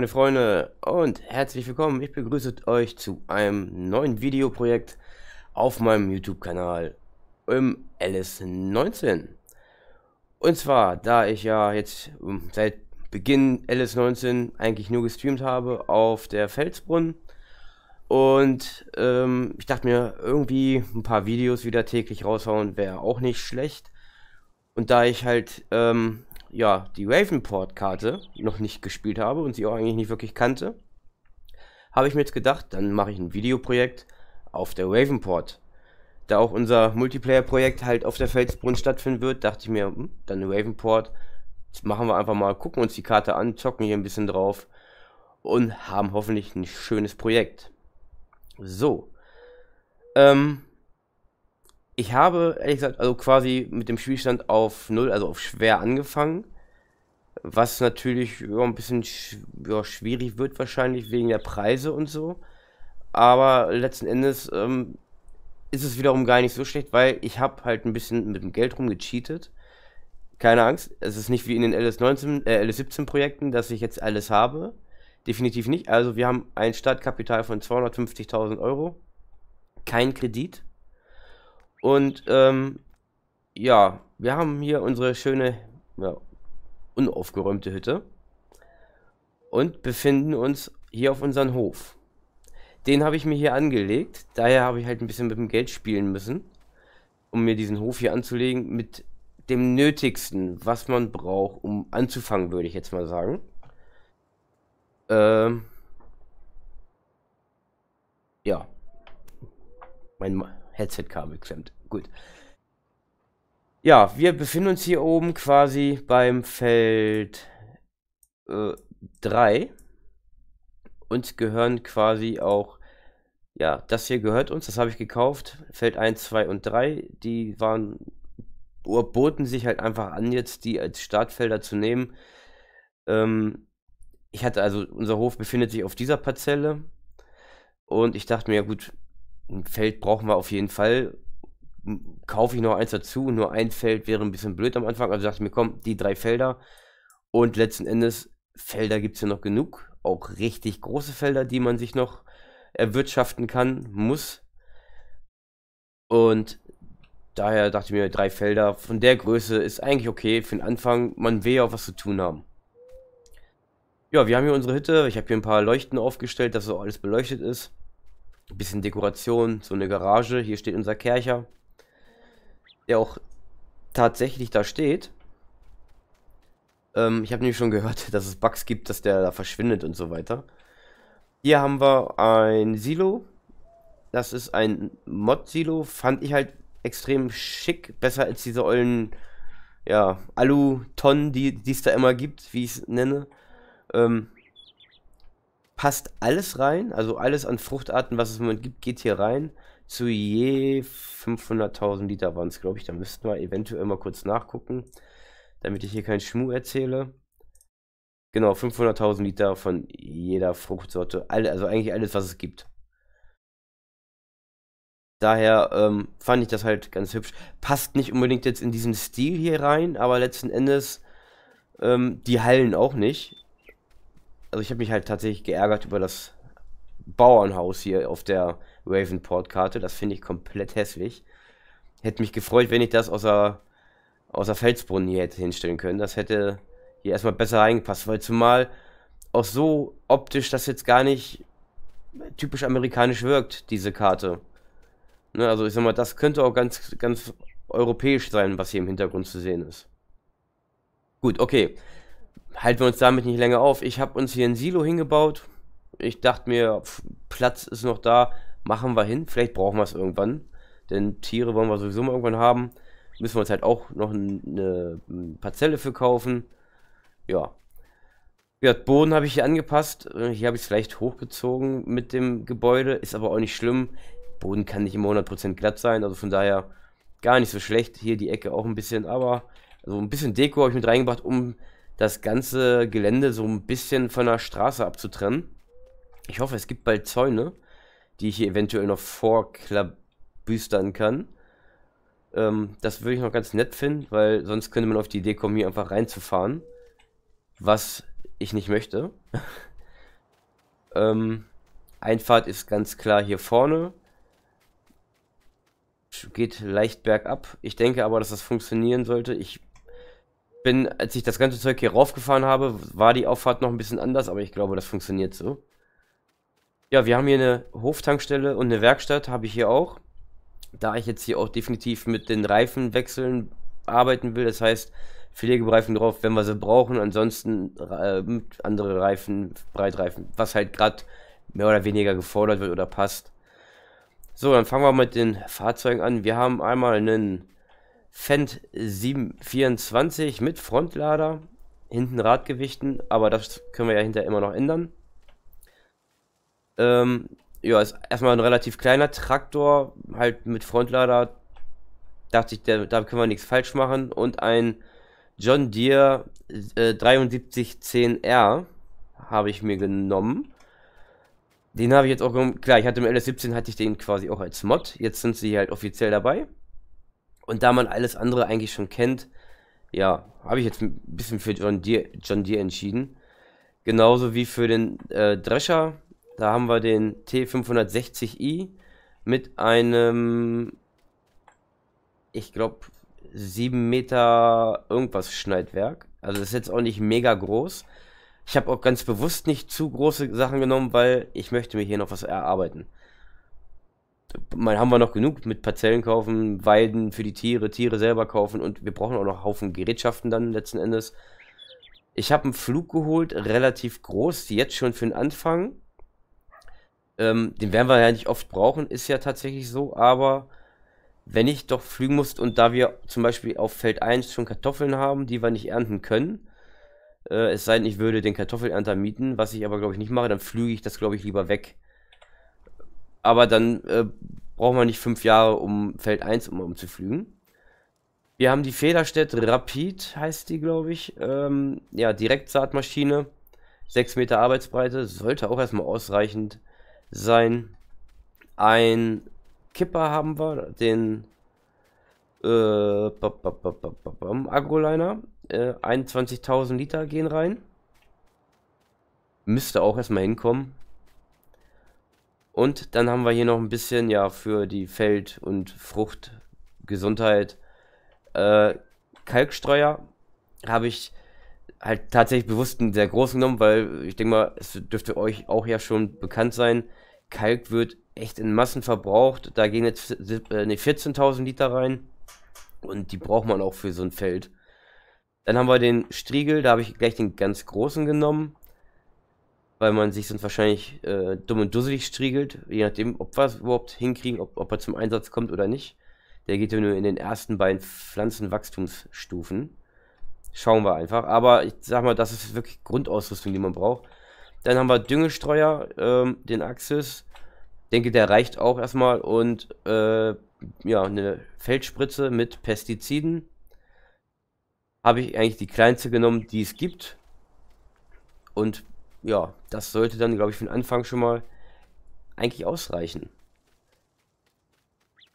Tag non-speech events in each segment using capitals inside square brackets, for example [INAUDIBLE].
meine Freunde und herzlich willkommen. Ich begrüße euch zu einem neuen Videoprojekt auf meinem YouTube-Kanal im LS19. Und zwar, da ich ja jetzt ähm, seit Beginn LS19 eigentlich nur gestreamt habe auf der Felsbrunn und ähm, ich dachte mir, irgendwie ein paar Videos wieder täglich raushauen wäre auch nicht schlecht. Und da ich halt ähm, ja, die Ravenport-Karte noch nicht gespielt habe und sie auch eigentlich nicht wirklich kannte, habe ich mir jetzt gedacht, dann mache ich ein Videoprojekt auf der Ravenport. Da auch unser Multiplayer-Projekt halt auf der Felsbrunn stattfinden wird, dachte ich mir, hm, dann Ravenport, das machen wir einfach mal, gucken uns die Karte an, zocken hier ein bisschen drauf und haben hoffentlich ein schönes Projekt. So. Ähm, ich habe, ehrlich gesagt, also quasi mit dem Spielstand auf null, also auf schwer angefangen. Was natürlich ja, ein bisschen sch ja, schwierig wird, wahrscheinlich wegen der Preise und so. Aber letzten Endes ähm, ist es wiederum gar nicht so schlecht, weil ich habe halt ein bisschen mit dem Geld rumgecheatet. Keine Angst, es ist nicht wie in den LS19, äh, LS17-Projekten, dass ich jetzt alles habe. Definitiv nicht. Also wir haben ein Startkapital von 250.000 Euro, kein Kredit und ähm, ja, wir haben hier unsere schöne, ja, unaufgeräumte Hütte und befinden uns hier auf unserem Hof. Den habe ich mir hier angelegt, daher habe ich halt ein bisschen mit dem Geld spielen müssen, um mir diesen Hof hier anzulegen mit dem Nötigsten, was man braucht, um anzufangen, würde ich jetzt mal sagen. Ähm, ja. Mein, Headset-Kabel klemmt. Gut. Ja, wir befinden uns hier oben quasi beim Feld äh, 3. Uns gehören quasi auch, ja, das hier gehört uns, das habe ich gekauft. Feld 1, 2 und 3, die waren, boten sich halt einfach an, jetzt die als Startfelder zu nehmen. Ähm, ich hatte also, unser Hof befindet sich auf dieser Parzelle. Und ich dachte mir, ja gut, ein Feld brauchen wir auf jeden Fall. Kaufe ich noch eins dazu, nur ein Feld wäre ein bisschen blöd am Anfang. Also dachte ich mir, komm, die drei Felder. Und letzten Endes, Felder gibt es ja noch genug. Auch richtig große Felder, die man sich noch erwirtschaften kann, muss. Und daher dachte ich mir, drei Felder von der Größe ist eigentlich okay für den Anfang. Man will ja auch was zu tun haben. Ja, wir haben hier unsere Hütte. Ich habe hier ein paar Leuchten aufgestellt, dass so alles beleuchtet ist. Ein bisschen Dekoration, so eine Garage. Hier steht unser Kercher, der auch tatsächlich da steht. Ähm, ich habe nämlich schon gehört, [LAUGHS] dass es Bugs gibt, dass der da verschwindet und so weiter. Hier haben wir ein Silo. Das ist ein Mod-Silo. Fand ich halt extrem schick. Besser als diese ollen ja, Alu-Tonnen, die es da immer gibt, wie ich es nenne. Ähm, passt alles rein, also alles an Fruchtarten, was es im Moment gibt, geht hier rein. Zu je 500.000 Liter waren es, glaube ich. Da müssten wir eventuell mal kurz nachgucken, damit ich hier keinen Schmu erzähle. Genau, 500.000 Liter von jeder Fruchtsorte, alle, also eigentlich alles, was es gibt. Daher ähm, fand ich das halt ganz hübsch. Passt nicht unbedingt jetzt in diesen Stil hier rein, aber letzten Endes ähm, die Hallen auch nicht also ich habe mich halt tatsächlich geärgert über das Bauernhaus hier auf der Ravenport-Karte. Das finde ich komplett hässlich. Hätte mich gefreut, wenn ich das außer, der, Felsbrunnen hier hätte hinstellen können. Das hätte hier erstmal besser reingepasst, weil zumal auch so optisch das jetzt gar nicht typisch amerikanisch wirkt, diese Karte. Ne, also ich sag mal, das könnte auch ganz, ganz europäisch sein, was hier im Hintergrund zu sehen ist. Gut, okay halten wir uns damit nicht länger auf. Ich habe uns hier ein Silo hingebaut. Ich dachte mir, Platz ist noch da, machen wir hin. Vielleicht brauchen wir es irgendwann, denn Tiere wollen wir sowieso mal irgendwann haben. Müssen wir uns halt auch noch eine Parzelle für kaufen. Ja. Ja, Boden habe ich hier angepasst. Äh, hier habe ich es leicht hochgezogen mit dem Gebäude. Ist aber auch nicht schlimm. Boden kann nicht immer 100% glatt sein. Also von daher gar nicht so schlecht. Hier die Ecke auch ein bisschen, aber so also ein bisschen Deko habe ich mit reingebracht, um das ganze Gelände so ein bisschen von der Straße abzutrennen. Ich hoffe, es gibt bald Zäune, die ich hier eventuell noch vorklabüstern kann. Ähm, das würde ich noch ganz nett finden, weil sonst könnte man auf die Idee kommen, hier einfach reinzufahren. Was ich nicht möchte. [LAUGHS] ähm, Einfahrt ist ganz klar hier vorne. Geht leicht bergab. Ich denke aber, dass das funktionieren sollte. Ich bin, als ich das ganze Zeug hier raufgefahren habe, war die Auffahrt noch ein bisschen anders, aber ich glaube, das funktioniert so. Ja, wir haben hier eine Hoftankstelle und eine Werkstatt, habe ich hier auch. Da ich jetzt hier auch definitiv mit den Reifenwechseln arbeiten will, das heißt, Pflegereifen drauf, wenn wir sie brauchen, ansonsten äh, andere Reifen, Breitreifen, was halt gerade mehr oder weniger gefordert wird oder passt. So, dann fangen wir mit den Fahrzeugen an. Wir haben einmal einen Fendt 724 mit Frontlader, hinten Radgewichten, aber das können wir ja hinterher immer noch ändern. Ähm, ja, ist erstmal ein relativ kleiner Traktor, halt mit Frontlader. Dachte ich, da, da können wir nichts falsch machen. Und ein John Deere äh, 7310R habe ich mir genommen. Den habe ich jetzt auch, klar, ich hatte im LS17 hatte ich den quasi auch als Mod. Jetzt sind sie halt offiziell dabei. Und da man alles andere eigentlich schon kennt, ja, habe ich jetzt ein bisschen für John Deere, John Deere entschieden. Genauso wie für den äh, Drescher. Da haben wir den T560i mit einem, ich glaube, 7 Meter irgendwas Schneidwerk. Also ist jetzt auch nicht mega groß. Ich habe auch ganz bewusst nicht zu große Sachen genommen, weil ich möchte mir hier noch was erarbeiten man haben wir noch genug mit Parzellen kaufen, Weiden für die Tiere, Tiere selber kaufen und wir brauchen auch noch einen Haufen Gerätschaften dann letzten Endes. Ich habe einen Flug geholt, relativ groß, jetzt schon für den Anfang. Ähm, den werden wir ja nicht oft brauchen, ist ja tatsächlich so, aber wenn ich doch fliegen muss und da wir zum Beispiel auf Feld 1 schon Kartoffeln haben, die wir nicht ernten können, äh, es sei denn, ich würde den Kartoffelernter mieten, was ich aber glaube ich nicht mache, dann flüge ich das glaube ich lieber weg aber dann äh, braucht man nicht fünf Jahre, um Feld 1 um, um zu flügen. Wir haben die Federstedt Rapid, heißt die, glaube ich. Ähm, ja, Direktsaatmaschine. 6 Meter Arbeitsbreite. Sollte auch erstmal ausreichend sein. Ein Kipper haben wir, den äh, Agroliner. Äh, 21.000 Liter gehen rein. Müsste auch erstmal hinkommen. Und dann haben wir hier noch ein bisschen ja für die Feld- und Fruchtgesundheit äh, Kalkstreuer. Habe ich halt tatsächlich bewusst einen sehr großen genommen, weil ich denke mal, es dürfte euch auch ja schon bekannt sein. Kalk wird echt in Massen verbraucht. Da gehen jetzt äh, ne, 14.000 Liter rein. Und die braucht man auch für so ein Feld. Dann haben wir den Striegel, da habe ich gleich den ganz großen genommen weil man sich sonst wahrscheinlich äh, dumm und dusselig striegelt, je nachdem, ob wir es überhaupt hinkriegen, ob, ob er zum Einsatz kommt oder nicht. Der geht ja nur in den ersten beiden Pflanzenwachstumsstufen. Schauen wir einfach. Aber ich sag mal, das ist wirklich Grundausrüstung, die man braucht. Dann haben wir Düngestreuer, ähm, den Axis. Denke, der reicht auch erstmal. Und äh, ja, eine Feldspritze mit Pestiziden. Habe ich eigentlich die kleinste genommen, die es gibt. Und ja, das sollte dann, glaube ich, für den Anfang schon mal eigentlich ausreichen.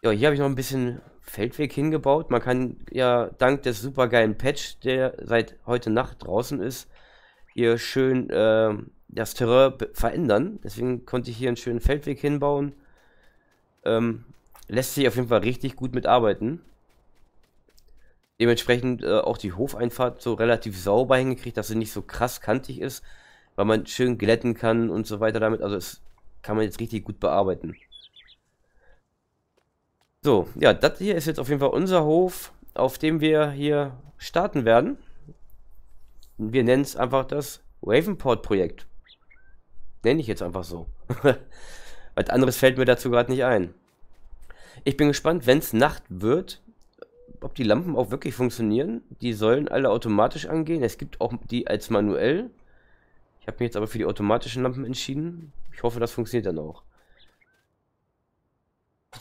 Ja, hier habe ich noch ein bisschen Feldweg hingebaut. Man kann ja dank des supergeilen Patch, der seit heute Nacht draußen ist, hier schön äh, das Terrain verändern. Deswegen konnte ich hier einen schönen Feldweg hinbauen. Ähm, lässt sich auf jeden Fall richtig gut mitarbeiten. Dementsprechend äh, auch die Hofeinfahrt so relativ sauber hingekriegt, dass sie nicht so krass kantig ist, weil man schön glätten kann und so weiter damit. Also es kann man jetzt richtig gut bearbeiten. So, ja, das hier ist jetzt auf jeden Fall unser Hof, auf dem wir hier starten werden. Wir nennen es einfach das Ravenport-Projekt. Nenne ich jetzt einfach so. [LAUGHS] Was anderes fällt mir dazu gerade nicht ein. Ich bin gespannt, wenn es Nacht wird, ob die Lampen auch wirklich funktionieren. Die sollen alle automatisch angehen. Es gibt auch die als manuell. Ich habe mich jetzt aber für die automatischen Lampen entschieden. Ich hoffe, das funktioniert dann auch.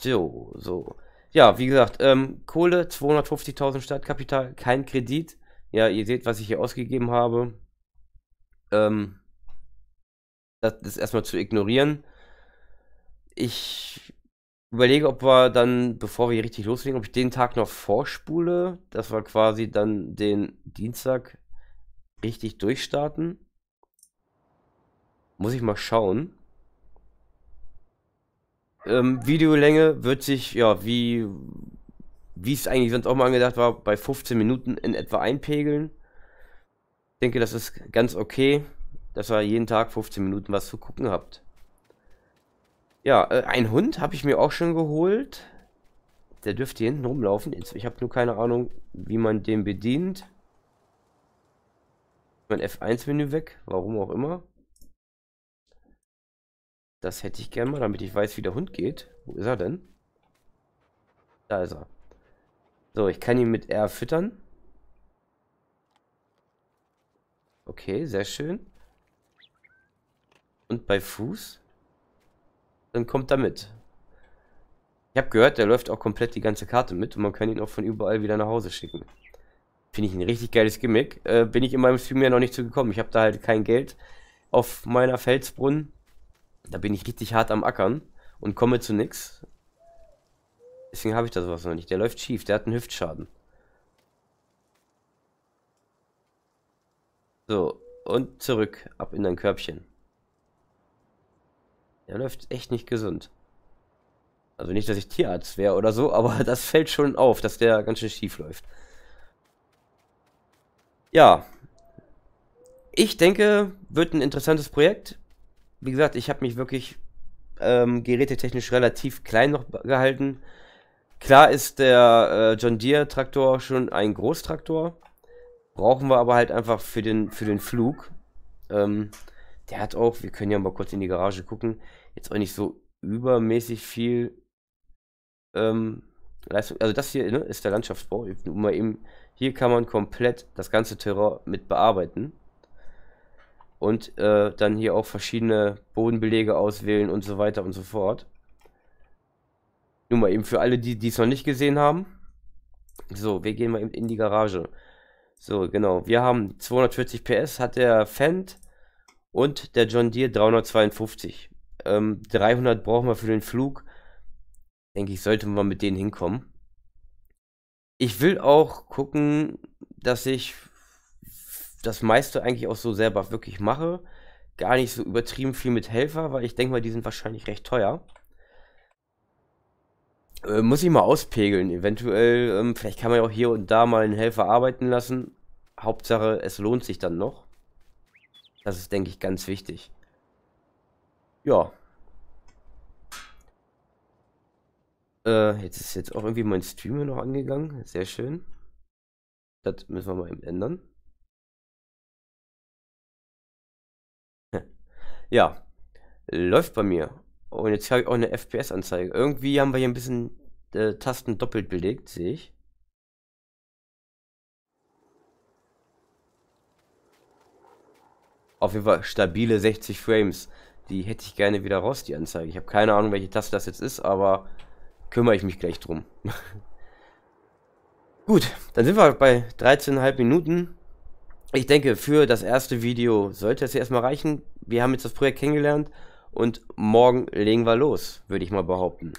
So, so. Ja, wie gesagt, ähm, Kohle, 250.000 Startkapital, kein Kredit. Ja, ihr seht, was ich hier ausgegeben habe. Ähm, das ist erstmal zu ignorieren. Ich überlege, ob wir dann, bevor wir richtig loslegen, ob ich den Tag noch vorspule, dass wir quasi dann den Dienstag richtig durchstarten. Muss ich mal schauen. Ähm, Videolänge wird sich, ja, wie wie es eigentlich sonst auch mal angedacht war, bei 15 Minuten in etwa einpegeln. Ich denke, das ist ganz okay, dass ihr jeden Tag 15 Minuten was zu gucken habt. Ja, äh, ein Hund habe ich mir auch schon geholt. Der dürfte hier hinten rumlaufen. Ich habe nur keine Ahnung, wie man den bedient. Mein F1-Menü weg, warum auch immer. Das hätte ich gerne mal, damit ich weiß, wie der Hund geht. Wo ist er denn? Da ist er. So, ich kann ihn mit R füttern. Okay, sehr schön. Und bei Fuß? Dann kommt er mit. Ich habe gehört, der läuft auch komplett die ganze Karte mit und man kann ihn auch von überall wieder nach Hause schicken. Finde ich ein richtig geiles Gimmick. Äh, bin ich in meinem Stream ja noch nicht zugekommen. Ich habe da halt kein Geld auf meiner Felsbrunnen. Da bin ich richtig hart am Ackern und komme zu nix. Deswegen habe ich das was noch nicht. Der läuft schief, der hat einen Hüftschaden. So, und zurück, ab in dein Körbchen. Der läuft echt nicht gesund. Also nicht, dass ich Tierarzt wäre oder so, aber [LAUGHS] das fällt schon auf, dass der ganz schön schief läuft. Ja. Ich denke, wird ein interessantes Projekt wie gesagt, ich habe mich wirklich ähm, gerätetechnisch relativ klein noch gehalten. Klar ist der äh, John Deere Traktor schon ein Großtraktor, brauchen wir aber halt einfach für den, für den Flug. Ähm, der hat auch, wir können ja mal kurz in die Garage gucken, jetzt auch nicht so übermäßig viel ähm, Leistung. Also das hier ne, ist der Landschaftsbau. hier kann man komplett das ganze Terrain mit bearbeiten und äh, dann hier auch verschiedene Bodenbelege auswählen und so weiter und so fort. Nur mal eben für alle, die dies noch nicht gesehen haben. So, wir gehen mal eben in die Garage. So, genau. Wir haben 240 PS, hat der Fendt und der John Deere 352. Ähm, 300 brauchen wir für den Flug. Denke ich, sollte man mit denen hinkommen. Ich will auch gucken, dass ich das meiste eigentlich auch so selber wirklich mache. Gar nicht so übertrieben viel mit Helfer, weil ich denke mal, die sind wahrscheinlich recht teuer. Äh, muss ich mal auspegeln. Eventuell, ähm, vielleicht kann man ja auch hier und da mal einen Helfer arbeiten lassen. Hauptsache, es lohnt sich dann noch. Das ist, denke ich, ganz wichtig. Ja. Äh, jetzt ist jetzt auch irgendwie mein Streamer noch angegangen. Sehr schön. Das müssen wir mal eben ändern. Ja, läuft bei mir. Und jetzt habe ich auch eine FPS-Anzeige. Irgendwie haben wir hier ein bisschen äh, Tasten doppelt belegt, sehe ich. Auf jeden Fall stabile 60 Frames. Die hätte ich gerne wieder raus, die Anzeige. Ich habe keine Ahnung, welche Taste das jetzt ist, aber kümmere ich mich gleich drum. [LAUGHS] Gut, dann sind wir bei 13,5 Minuten ich denke, für das erste Video sollte es erstmal reichen. Wir haben jetzt das Projekt kennengelernt und morgen legen wir los, würde ich mal behaupten.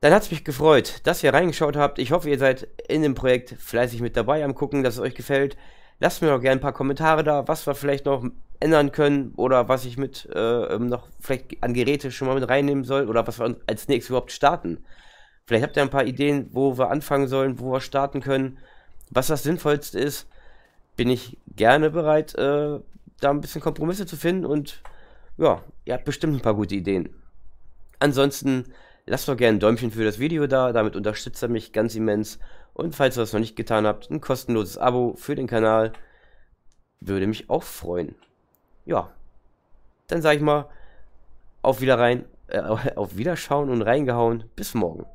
Dann hat es mich gefreut, dass ihr reingeschaut habt. Ich hoffe, ihr seid in dem Projekt fleißig mit dabei am Gucken, dass es euch gefällt. Lasst mir doch gerne ein paar Kommentare da, was wir vielleicht noch ändern können oder was ich mit äh, ähm, noch vielleicht an Geräte schon mal mit reinnehmen soll oder was wir als nächstes überhaupt starten. Vielleicht habt ihr ein paar Ideen, wo wir anfangen sollen, wo wir starten können, was das sinnvollste ist bin ich gerne bereit, äh, da ein bisschen Kompromisse zu finden und ja, ihr habt bestimmt ein paar gute Ideen. Ansonsten lasst doch gerne ein Däumchen für das Video da, damit unterstützt ihr mich ganz immens. Und falls ihr das noch nicht getan habt, ein kostenloses Abo für den Kanal würde mich auch freuen. Ja, dann sage ich mal, auf wieder rein, äh, [LAUGHS] auf Wiederschauen und reingehauen. Bis morgen.